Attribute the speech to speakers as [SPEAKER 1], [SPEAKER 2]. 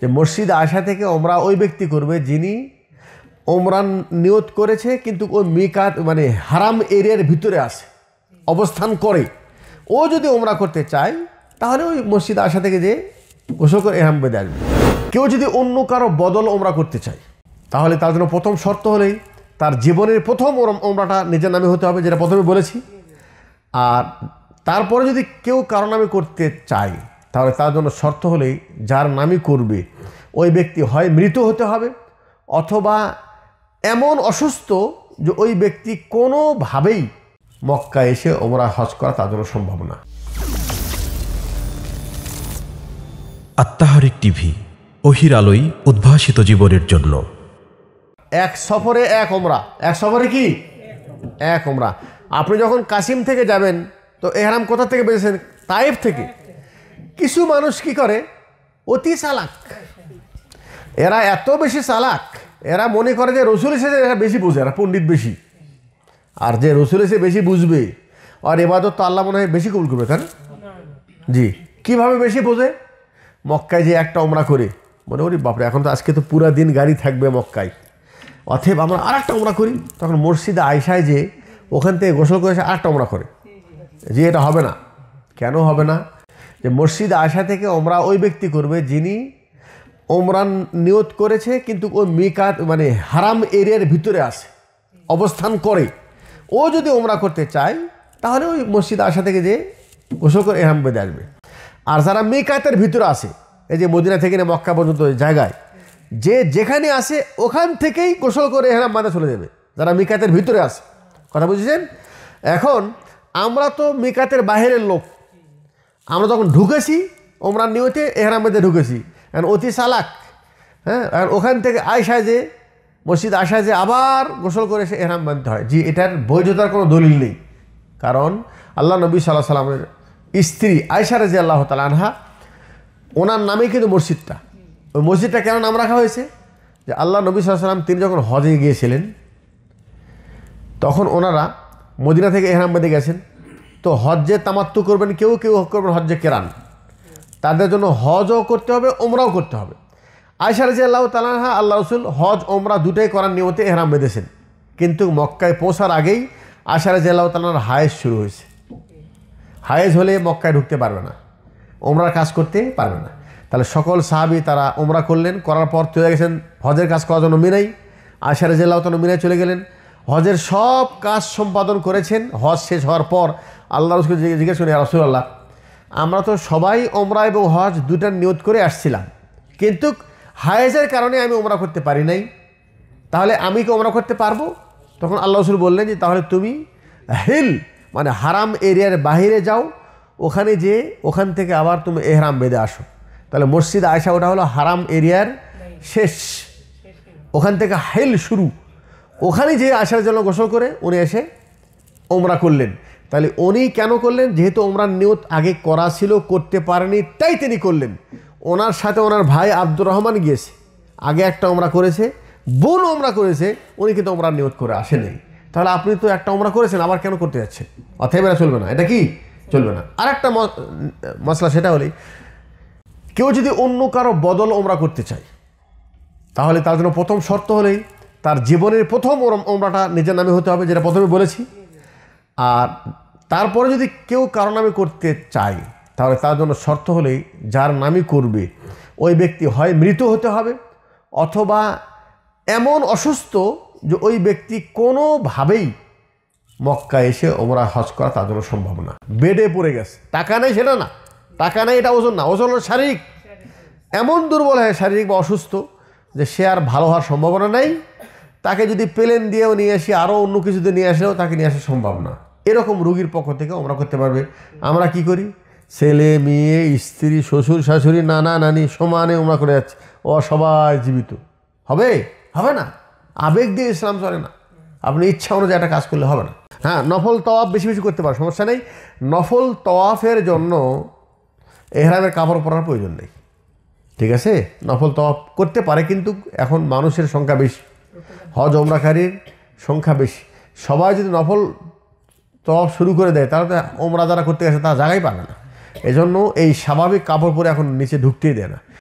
[SPEAKER 1] যে মসজিদে আসা থেকে ওমরা ওই ব্যক্তি করবে যিনি ওমরান নিয়ত করেছে কিন্তু ওই মিকাত মানে হারাম এরিয়ার ভিতরে আসে অবস্থান করে ও যদি ওমরা করতে চায় তাহলে ওই মসজিদ আসা থেকে যে ওসকর এহাম বেঁধে আসবে কেউ যদি অন্য কারো বদল ওমরা করতে চায় তাহলে তার জন্য প্রথম শর্ত হলেই তার জীবনের প্রথম ওমরাটা নিজের নামে হতে হবে যেটা প্রথমে বলেছি আর তারপরে যদি কেউ কারো নামে করতে চায় তাহলে তার জন্য শর্ত হলেই যার নামই করবে ওই ব্যক্তি হয় মৃত হতে হবে অথবা এমন অসুস্থ যে ওই ব্যক্তি কোনোভাবেই মক্কা এসে ওমরা হজ করা তার জন্য সম্ভব না আত্মাহারিক টিভি অহির আলোই উদ্ভাসিত জীবনের জন্য এক সফরে এক ওমরা এক সফরে কি এক ওমরা আপনি যখন কাসিম থেকে যাবেন তো এহারাম কোথা থেকে বেঁচেছেন তাইফ থেকে কিছু মানুষ কি করে অতি চালাক এরা এত বেশি চালাক এরা মনে করে যে রসুল এসে এরা বেশি বোঝে এরা পণ্ডিত বেশি আর যে রসুল এসে বেশি বুঝবে আর এবাদত তো আল্লাহ মনে হয় বেশি কবুল করবে তার জি কিভাবে বেশি বোঝে মক্কায় যে একটা ওমরা করে মনে করি বাপরে এখন তো আজকে তো পুরা দিন গাড়ি থাকবে মক্কায় অথেব আমরা আর একটা ওমরা করি তখন মসজিদে আয়সায় যে ওখান থেকে গোসল করে সে আর একটা ওমরা করে যে এটা হবে না কেন হবে না যে মসজিদ আসা থেকে ওমরা ওই ব্যক্তি করবে যিনি ওমরান নিয়ত করেছে কিন্তু ওই মিকাত মানে হারাম এরিয়ার ভিতরে আসে অবস্থান করে ও যদি ওমরা করতে চায় তাহলে ওই মসজিদ আসা থেকে যে গোসল করে এহাম বেঁধে আসবে আর যারা মেকাতের ভিতরে আসে এই যে মদিনা থেকে মক্কা পর্যন্ত জায়গায় যে যেখানে আসে ওখান থেকেই গোসল করে এহাম বাঁধা চলে যাবে যারা মিকাতের ভিতরে আসে কথা বুঝেছেন এখন আমরা তো মিকাতের বাহিরের লোক আমরা যখন ঢুকেছি ওমরান নিয়তে মধ্যে ঢুকেছি কারণ অতি সালাক হ্যাঁ আর ওখান থেকে আয়সা যে মসজিদ আসা যে আবার গোসল করে সে এহরাম বাঁধতে হয় যে এটার বৈধতার কোনো দলিল নেই কারণ আল্লাহ নবী সাল্লাহ সাল্লামের স্ত্রী আয়সা রাজি আল্লাহ আনহা ওনার নামেই কিন্তু মসজিদটা ওই মসজিদটা কেন নাম রাখা হয়েছে যে আল্লাহ নবী সাল্লাম তিনি যখন হজে গিয়েছিলেন তখন ওনারা মদিনা থেকে এহরামবাদে গেছেন তো হজ্জে তামাত্তু করবেন কেউ কেউ করবেন হজ্জে কেরান তাদের জন্য হজও করতে হবে ওমরাও করতে হবে আয়সা রাজি আল্লাহ তালাহা আল্লাহ রসুল হজ ওমরা দুটাই করার নিয়মতে এহরাম বেঁধেছেন কিন্তু মক্কায় পৌঁছার আগেই আয়সা রাজি আল্লাহ তালার হায়েজ শুরু হয়েছে হায়েজ হলে মক্কায় ঢুকতে পারবে না ওমরার কাজ করতে পারবে না তাহলে সকল সাহাবি তারা ওমরা করলেন করার পর চলে গেছেন হজের কাজ করার জন্য মিনাই আয়সা রাজি আল্লাহ তালা মিনাই চলে গেলেন হজের সব কাজ সম্পাদন করেছেন হজ শেষ হওয়ার পর আল্লাহ রসুল জিজ্ঞেস করি রসুল্লাহ আমরা তো সবাই ওমরা এবং হজ দুটার নিয়ত করে আসছিলাম কিন্তু হায়েজের কারণে আমি ওমরা করতে পারি নাই তাহলে আমি কি ওমরা করতে পারবো তখন আল্লাহ রসুল বললেন যে তাহলে তুমি হিল মানে হারাম এরিয়ার বাহিরে যাও ওখানে যে ওখান থেকে আবার তুমি এহরাম বেঁধে আসো তাহলে মসজিদ আয়সা ওটা হলো হারাম এরিয়ার শেষ ওখান থেকে হেল শুরু ওখানে যে আসার জন্য গোসল করে উনি এসে ওমরা করলেন তাহলে উনি কেন করলেন যেহেতু ওমরান নিয়ত আগে করা ছিল করতে পারেনি তাই তিনি করলেন ওনার সাথে ওনার ভাই আব্দুর রহমান গিয়েছে আগে একটা ওমরা করেছে বোন ওমরা করেছে উনি কিন্তু ওমরান নিয়ত করে আসেনি তাহলে আপনি তো একটা ওমরা করেছেন আবার কেন করতে যাচ্ছেন অথবা এরা চলবে না এটা কি চলবে না আর একটা মশলা সেটা হলেই কেউ যদি অন্য কারো বদল ওমরা করতে চায় তাহলে তার জন্য প্রথম শর্ত হলেই তার জীবনের প্রথম ওমরাটা নিজের নামে হতে হবে যেটা প্রথমে বলেছি আর তারপরে যদি কেউ কারো নামে করতে চায় তাহলে তার জন্য শর্ত হলেই যার নামই করবে ওই ব্যক্তি হয় মৃত হতে হবে অথবা এমন অসুস্থ যে ওই ব্যক্তি কোনোভাবেই মক্কা এসে ওমরা হজ করা তার জন্য সম্ভব না বেডে পড়ে গেছে টাকা নেই সেটা না টাকা নেই এটা ওজন না ওজন হলো শারীরিক এমন দুর্বল হয় শারীরিক বা অসুস্থ যে সে আর ভালো হওয়ার সম্ভাবনা নেই তাকে যদি প্লেন দিয়েও নিয়ে আসি আরও অন্য কিছুতে নিয়ে আসলেও তাকে নিয়ে আসা সম্ভব না এরকম রুগীর পক্ষ থেকেও আমরা করতে পারবে আমরা কি করি ছেলে মেয়ে স্ত্রী শ্বশুর শাশুড়ি নানা নানি সমানে ওমরা করে যাচ্ছে ও সবাই জীবিত হবে হবে না আবেগ দিয়ে ইসলাম চলে না আপনি ইচ্ছা অনুযায়ী একটা কাজ করলে হবে না হ্যাঁ নফল তওয়াফ বেশি বেশি করতে পারো সমস্যা নেই নফল তওয়াফের জন্য এহরামের কাপড় পরার প্রয়োজন নেই ঠিক আছে নফল তওয়াফ করতে পারে কিন্তু এখন মানুষের সংখ্যা বেশি হজ ওমরাকারীর সংখ্যা বেশি সবাই যদি নফল তো শুরু করে দেয় তারা তো ওমরা যারা করতে গেছে তারা জায়গায় পাবে না এজন্য এই স্বাভাবিক কাপড় পরে এখন নিচে ঢুকতেই দেয় না